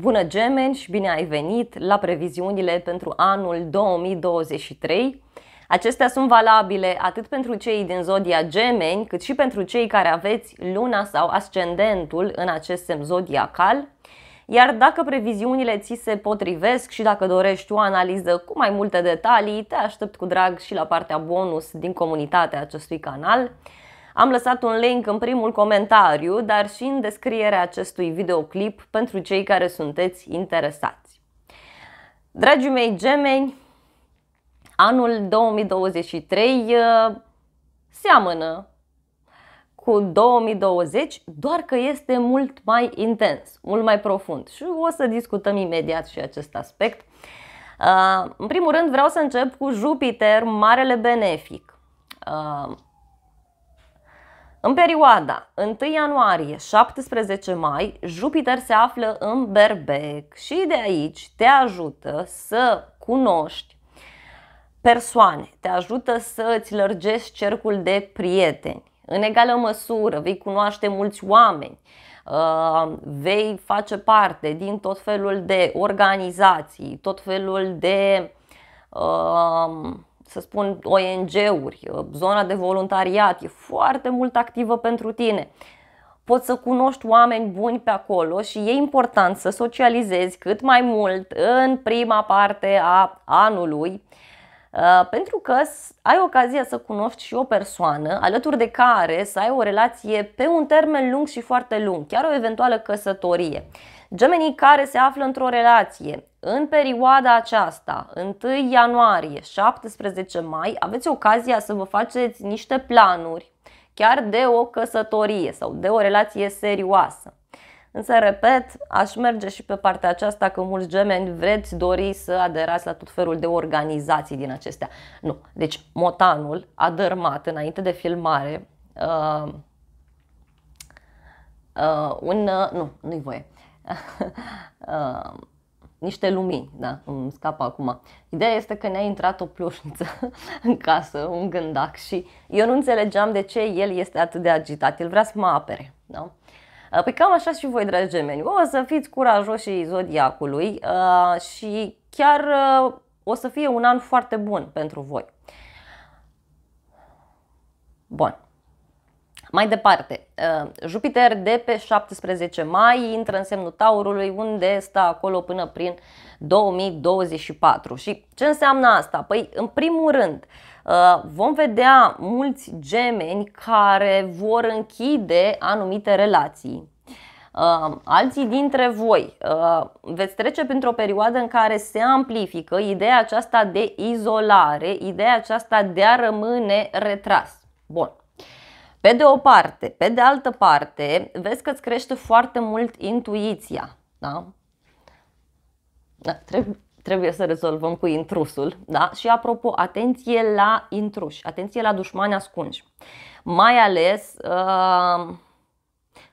Bună gemeni și bine ai venit la previziunile pentru anul 2023. Acestea sunt valabile atât pentru cei din zodia gemeni, cât și pentru cei care aveți luna sau ascendentul în acest semn zodiacal. Iar dacă previziunile ți se potrivesc și dacă dorești o analiză cu mai multe detalii, te aștept cu drag și la partea bonus din comunitatea acestui canal. Am lăsat un link în primul comentariu, dar și în descrierea acestui videoclip pentru cei care sunteți interesați. Dragii mei gemeni, anul 2023 uh, seamănă cu 2020, doar că este mult mai intens, mult mai profund și o să discutăm imediat și acest aspect. Uh, în primul rând vreau să încep cu Jupiter, marele benefic. Uh, în perioada 1 ianuarie-17 mai, Jupiter se află în berbec și de aici te ajută să cunoști persoane, te ajută să îți lărgești cercul de prieteni. În egală măsură vei cunoaște mulți oameni, uh, vei face parte din tot felul de organizații, tot felul de uh, să spun, ONG-uri, uh, zona de voluntariat e foarte mult activă pentru tine. Poți să cunoști oameni buni pe acolo și e important să socializezi cât mai mult în prima parte a anului, uh, pentru că ai ocazia să cunoști și o persoană alături de care să ai o relație pe un termen lung și foarte lung, chiar o eventuală căsătorie. Gemenii care se află într-o relație în perioada aceasta, 1 ianuarie, 17 mai, aveți ocazia să vă faceți niște planuri chiar de o căsătorie sau de o relație serioasă. Însă, repet, aș merge și pe partea aceasta că mulți gemeni vreți dori să aderați la tot felul de organizații din acestea. Nu. Deci, motanul a dărmat înainte de filmare uh, uh, un... Uh, nu, nu-i voie. niște lumini, da, îmi scapă acum. Ideea este că ne-a intrat o ploșniță în casă, un gândac și eu nu înțelegeam de ce el este atât de agitat, el vrea să mă apere, da? Păi cam așa și voi, dragi gemeni, o să fiți curajoși zodiacului și chiar o să fie un an foarte bun pentru voi. Bun. Mai departe, uh, Jupiter de pe 17 mai intră în semnul Taurului, unde stă acolo până prin 2024. Și ce înseamnă asta? Păi, în primul rând, uh, vom vedea mulți gemeni care vor închide anumite relații. Uh, alții dintre voi veți trece printr-o perioadă în care se amplifică ideea aceasta de izolare, ideea aceasta de a rămâne retras. Bun. Pe de o parte, pe de altă parte, vezi că îți crește foarte mult intuiția, da? da trebuie, trebuie să rezolvăm cu intrusul, da? Și apropo, atenție la intruși, atenție la dușmani ascunși. Mai ales uh,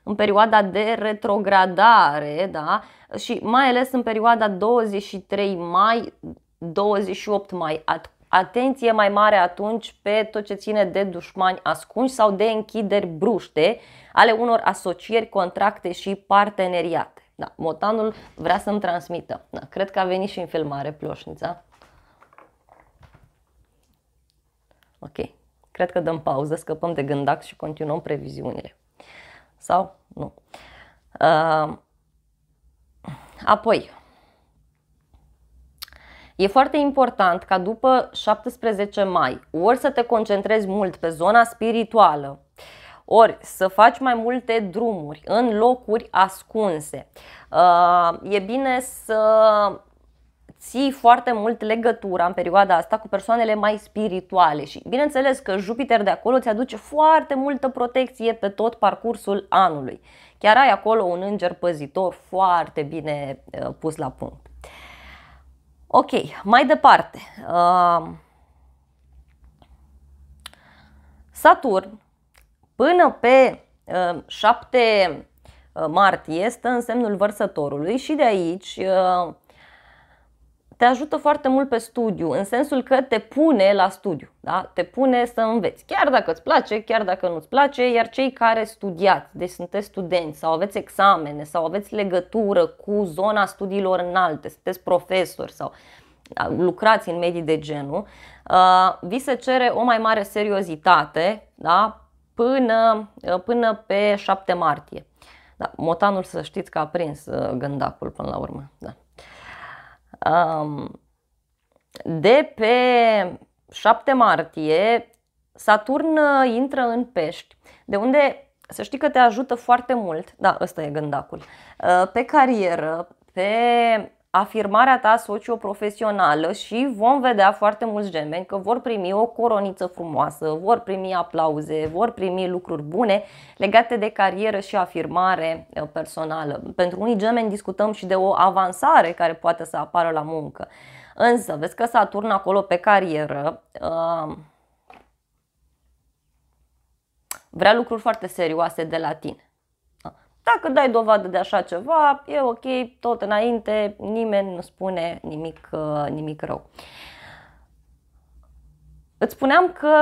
în perioada de retrogradare, da? Și mai ales în perioada 23 mai 28 mai, atenție mai mare atunci pe tot ce ține de dușmani ascunși sau de închideri bruște ale unor asocieri, contracte și parteneriate. Da, motanul vrea să-mi transmită. Da, cred că a venit și în filmare ploșnița. Ok, cred că dăm pauză, scăpăm de gândac și continuăm previziunile. Sau nu. Uh, apoi, E foarte important ca după 17 mai ori să te concentrezi mult pe zona spirituală, ori să faci mai multe drumuri în locuri ascunse. Uh, e bine să ții foarte mult legătura în perioada asta cu persoanele mai spirituale și bineînțeles că Jupiter de acolo ți aduce foarte multă protecție pe tot parcursul anului. Chiar ai acolo un înger păzitor foarte bine uh, pus la punct. Ok, mai departe. Saturn până pe 7 martie stă în semnul vărsătorului și de aici te ajută foarte mult pe studiu, în sensul că te pune la studiu, da? te pune să înveți, chiar dacă îți place, chiar dacă nu-ți place, iar cei care studiați, deci sunteți studenți sau aveți examene sau aveți legătură cu zona studiilor înalte, sunteți profesori sau da, lucrați în medii de genul, uh, vi se cere o mai mare seriozitate da? până, uh, până pe 7 martie. Da, motanul să știți că a prins uh, gândacul până la urmă. Da. De pe 7 martie, Saturn uh, intră în pești, de unde să știi că te ajută foarte mult, da, ăsta e gândacul, uh, pe carieră, pe afirmarea ta socioprofesională și vom vedea foarte mulți gemeni că vor primi o coroniță frumoasă, vor primi aplauze, vor primi lucruri bune legate de carieră și afirmare eh, personală. Pentru unii gemeni discutăm și de o avansare care poate să apară la muncă. Însă, vezi că Saturn acolo pe carieră ehm, vrea lucruri foarte serioase de la tine. Dacă dai dovadă de așa ceva, e ok, tot înainte, nimeni nu spune nimic, uh, nimic rău. Îți spuneam că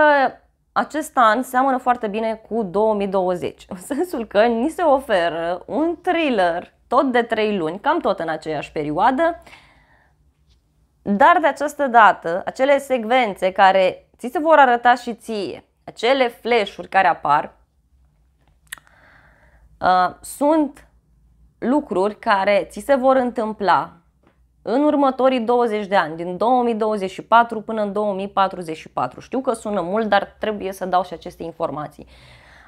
acest an seamănă foarte bine cu 2020, în sensul că ni se oferă un thriller tot de 3 luni, cam tot în aceeași perioadă, dar de această dată, acele secvențe care ți se vor arăta și ție, acele flash-uri care apar, Uh, sunt lucruri care ți se vor întâmpla în următorii 20 de ani, din 2024 până în 2044. Știu că sună mult, dar trebuie să dau și aceste informații.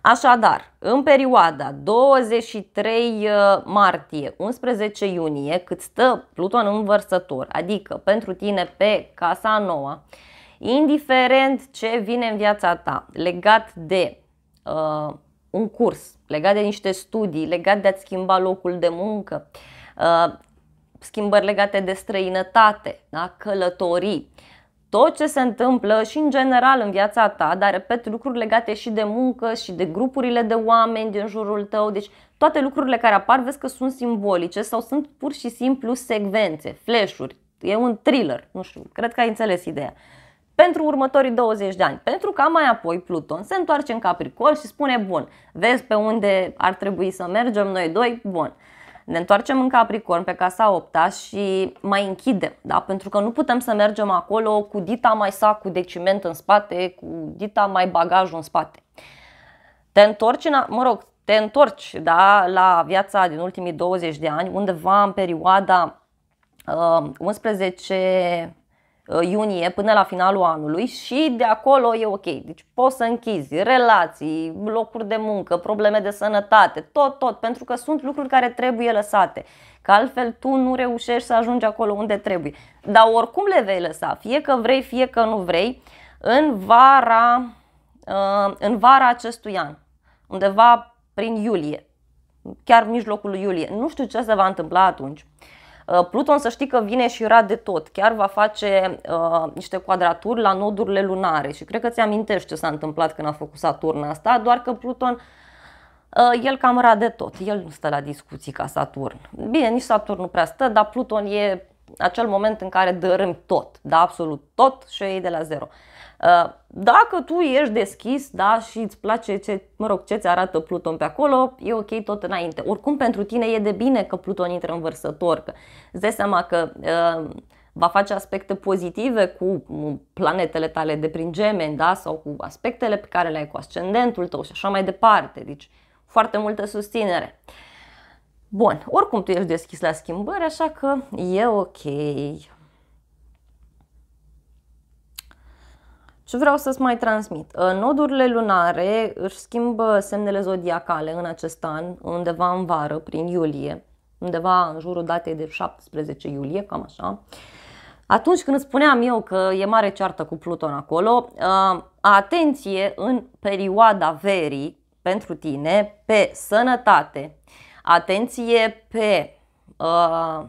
Așadar, în perioada 23 uh, martie 11 iunie, cât stă Pluton în vărsător, adică pentru tine pe casa noua, indiferent ce vine în viața ta legat de uh, un curs, legat de niște studii, legat de a schimba locul de muncă, uh, schimbări legate de străinătate, da? călătorii, tot ce se întâmplă și în general în viața ta, dar repet, lucruri legate și de muncă și de grupurile de oameni din jurul tău, deci toate lucrurile care apar vezi că sunt simbolice sau sunt pur și simplu secvențe, flash-uri, e un thriller, nu știu, cred că ai înțeles ideea. Uh, pentru următorii 20 de ani, pentru ca mai apoi Pluton se întoarce în Capricol și spune, bun, vezi pe unde ar trebui să mergem noi doi? Bun. Ne întoarcem în Capricorn pe casa 8 și mai închidem, da? pentru că nu putem să mergem acolo cu dita mai sacul de ciment în spate, cu dita mai bagajul în spate. Te întorci, în, mă rog, te întorci da, la viața din ultimii 20 de ani, undeva în perioada uh, 11 Uh, iunie până la finalul anului și de acolo e ok. Deci poți să închizi relații, locuri de muncă, probleme de sănătate, tot, tot, pentru că sunt lucruri care trebuie lăsate. Că altfel tu nu reușești să ajungi acolo unde trebuie. Dar oricum le vei lăsa, fie că vrei, fie că nu vrei, în vara, uh, în vara acestui an, undeva prin iulie, chiar mijlocul iulie. Nu știu ce se va întâmpla atunci. Uh, Pluton să știi că vine și rad de tot, chiar va face uh, niște quadraturi la nodurile lunare și cred că ți-amintești ce s-a întâmplat când a făcut Saturn asta, doar că Pluton uh, el cam rad de tot, el nu stă la discuții ca Saturn. Bine, nici Saturn nu prea stă, dar Pluton e acel moment în care dărâm tot, da, absolut tot și e de la zero. Uh, Uh, dacă tu ești deschis da, și îți place ce, mă rog, ce ți arată Pluton pe acolo, e ok tot înainte. Oricum pentru tine e de bine că Pluton intră în vărsător, că îți dai seama că uh, va face aspecte pozitive cu planetele tale de prin gemeni da, sau cu aspectele pe care le ai cu ascendentul tău și așa mai departe. Deci foarte multă susținere. Bun, oricum tu ești deschis la schimbări, așa că e ok. Ce vreau să-ți mai transmit? Uh, nodurile lunare își schimbă semnele zodiacale în acest an, undeva în vară, prin iulie, undeva în jurul datei de 17 iulie, cam așa. Atunci când spuneam eu că e mare ceartă cu Pluton acolo, uh, atenție în perioada verii pentru tine pe sănătate, atenție pe uh,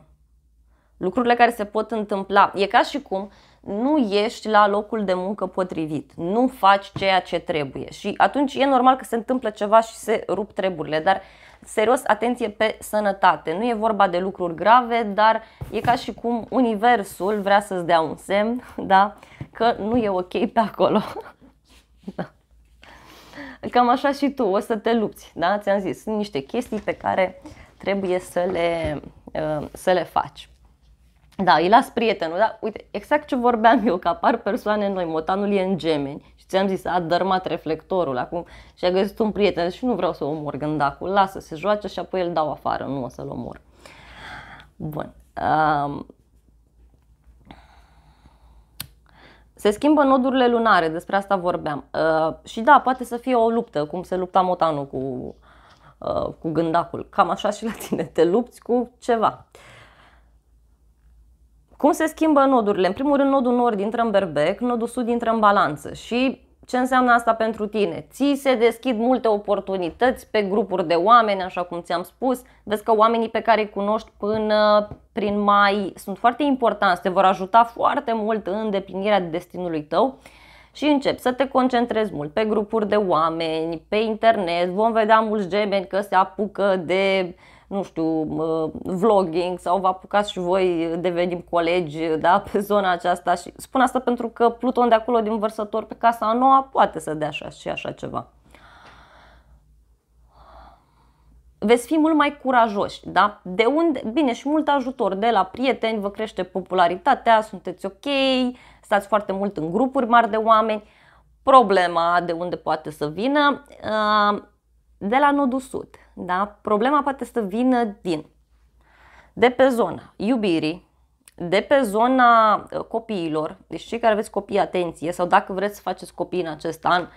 lucrurile care se pot întâmpla. E ca și cum uh, nu ești la locul de muncă potrivit, nu faci ceea ce trebuie și atunci e normal că se întâmplă ceva și se rup treburile, dar serios, atenție pe sănătate. Nu e vorba de lucruri grave, dar e ca și cum universul vrea să-ți dea un semn, da, că nu e ok pe acolo. da. Cam așa și tu, o să te lupți, da? Ți-am zis, sunt niște chestii pe care trebuie să le, uh, să le faci. Da, îi las prietenul, da, uite, exact ce vorbeam eu, că apar persoane noi, motanul e în gemeni și ți-am zis, a dărmat reflectorul acum și a găsit un prieten și nu vreau să omor gândacul, lasă, se joace și apoi îl dau afară, nu o să-l omor. Bun. Um, se schimbă nodurile lunare, despre asta vorbeam. Uh, și da, poate să fie o luptă, cum se lupta motanul cu, uh, cu gândacul. Cam așa și la tine, te lupți cu ceva. Uh, cum se schimbă nodurile? În primul rând, nodul nord intră în berbec, nodul sud intră în balanță și ce înseamnă asta pentru tine? Ți se deschid multe oportunități pe grupuri de oameni, așa cum ți-am spus. Vezi că oamenii pe care îi cunoști până prin mai sunt foarte importanți, te vor ajuta foarte mult în îndeplinirea destinului tău și încep să te concentrezi mult pe grupuri de oameni, pe internet, vom vedea mulți gemeni că se apucă de nu știu, vlogging sau vă apucați și voi, devenim colegi da, pe zona aceasta și spun asta pentru că Pluton de acolo din vărsător pe casa noua poate să dea așa și așa ceva. veți fi mult mai curajoși, da? De unde? Bine, și mult ajutor de la prieteni, vă crește popularitatea, sunteți ok, stați foarte mult în grupuri mari de oameni. Problema de unde poate să vină, uh, de la nodul sud. Da? Problema poate să vină din de pe zona iubirii, de pe zona uh, copiilor, deci cei care aveți copii, atenție, sau dacă vreți să faceți copii în acest an,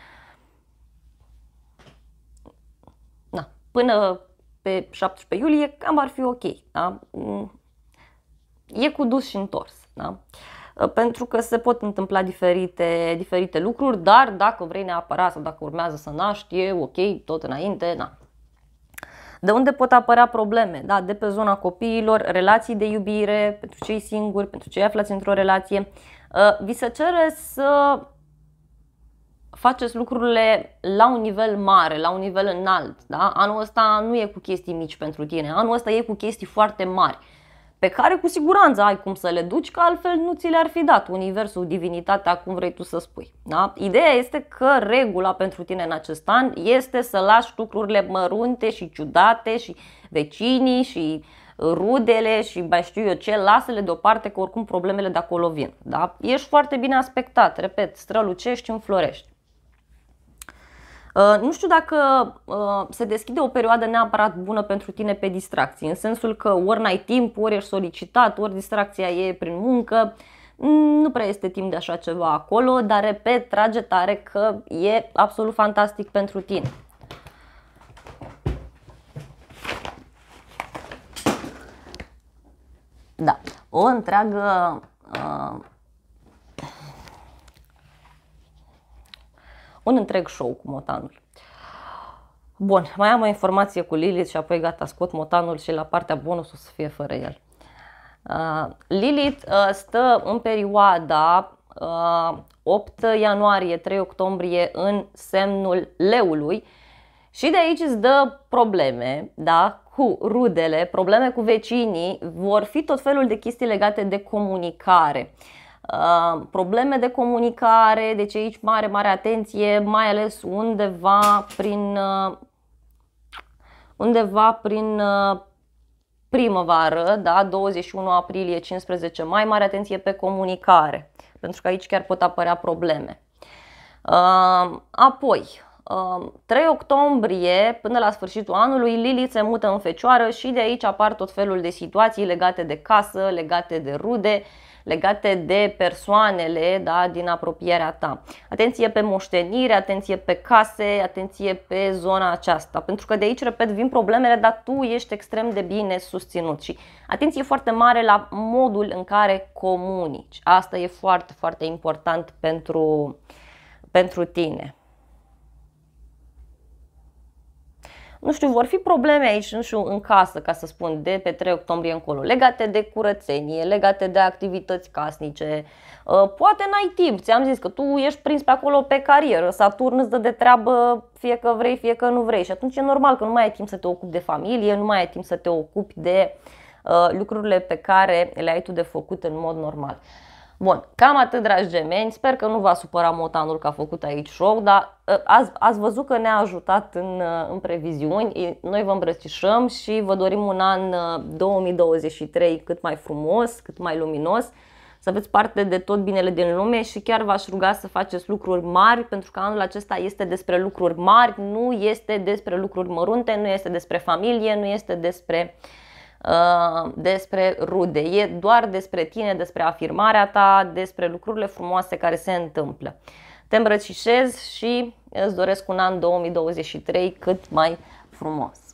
na, până pe 17 iulie, cam ar fi ok. Da? Mm, e cu dus și întors. Da? Uh, pentru că se pot întâmpla diferite, diferite lucruri, dar dacă vrei neapărat sau dacă urmează să naști, e ok, tot înainte, na, de unde pot apărea probleme, da, de pe zona copiilor, relații de iubire, pentru cei singuri, pentru cei aflați într-o relație. Ă, vi se cere să faceți lucrurile la un nivel mare, la un nivel înalt. Da? Anul ăsta nu e cu chestii mici pentru tine, anul ăsta e cu chestii foarte mari pe care cu siguranță ai cum să le duci, că altfel nu ți le-ar fi dat universul, divinitatea, cum vrei tu să spui. Da? Ideea este că regula pentru tine în acest an este să lași lucrurile mărunte și ciudate și vecinii și rudele și mai știu eu ce, lasă-le deoparte că oricum problemele de acolo vin. Da? Ești foarte bine aspectat, repet, strălucești, înflorești. Uh, nu știu dacă uh, se deschide o perioadă neapărat bună pentru tine pe distracții, în sensul că ori n-ai timp, ori ești solicitat, ori distracția e prin muncă, mm, nu prea este timp de așa ceva acolo, dar repet, trage tare că e absolut fantastic pentru tine. Da, o întreagă uh, un întreg show cu motanul. Bun, mai am o informație cu Lilith și apoi gata, scot motanul și la partea bonus o să fie fără el. Uh, Lilith uh, stă în perioada uh, 8 ianuarie, 3 octombrie în semnul leului și de aici îți dă probleme, da, cu rudele, probleme cu vecinii, vor fi tot felul de chestii legate de comunicare. Uh, Uh, probleme de comunicare, deci aici mare, mare atenție, mai ales undeva prin uh, undeva prin uh, primăvară, da, 21 aprilie, 15 mai, mare atenție pe comunicare, pentru că aici chiar pot apărea probleme. Apoi, 3 um, octombrie până la sfârșitul anului Lilith se mută în fecioară și de aici apar tot felul de situații legate de casă, legate de rude, legate de persoanele da, din apropierea ta. Atenție pe moștenire, atenție pe case, atenție pe zona aceasta, pentru că de aici, repet, vin problemele, dar tu ești extrem de bine susținut și atenție foarte mare la modul în care comunici. Asta e foarte, foarte important pentru, pentru tine. nu știu, vor fi probleme aici, nu știu, în casă, ca să spun, de pe 3 octombrie încolo, legate de curățenie, legate de activități casnice. Uh, poate n-ai timp, ți-am zis că tu ești prins pe acolo pe carieră, Saturn îți dă de treabă fie că vrei, fie că nu vrei și atunci e normal că nu mai ai timp să te ocupi de familie, nu mai ai timp să te ocupi de uh, lucrurile pe care le ai tu de făcut în mod normal. Bun, cam atât, dragi gemeni. Sper că nu v-a supărat motanul că a făcut aici show, dar ă, ați, ați văzut că ne-a ajutat în, ă, în previziuni. Noi vă îmbrățișăm și vă dorim un an 2023 ă, cât mai frumos, cât mai luminos, să aveți parte de tot binele din lume și chiar v-aș ruga să faceți lucruri mari, pentru că anul acesta este despre lucruri mari, nu este despre lucruri mărunte, nu este despre familie, nu este despre uh, Uh, despre rude, e doar despre tine, despre afirmarea ta, despre lucrurile frumoase care se întâmplă. Te îmbrățișez și îți doresc un an 2023 cât mai frumos.